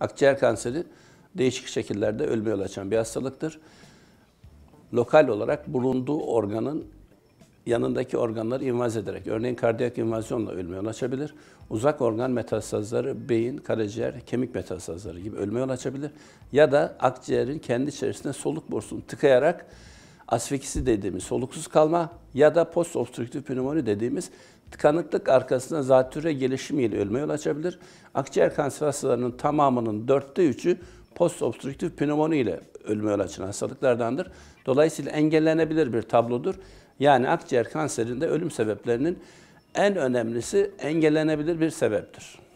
Akciğer kanseri değişik şekillerde ölmeye yol açan bir hastalıktır. Lokal olarak bulunduğu organın yanındaki organları invaz ederek, örneğin kardiyak invazyonla ölmeye yol açabilir. Uzak organ metastazları, beyin, karaciğer, kemik metastazları gibi ölmeye yol açabilir. Ya da akciğerin kendi içerisinde soluk borusunu tıkayarak asfiksi dediğimiz soluksuz kalma ya da post obstrüktif pnömoni dediğimiz tıkanıklık arkasında zatürre gelişimiyle ölmeye yol açabilir. Akciğer kanser hastalarının tamamının dörtte üçü post obstrüktif pnömoni ile ölme yol açan hastalıklardandır. Dolayısıyla engellenebilir bir tablodur. Yani akciğer kanserinde ölüm sebeplerinin en önemlisi engellenebilir bir sebeptir.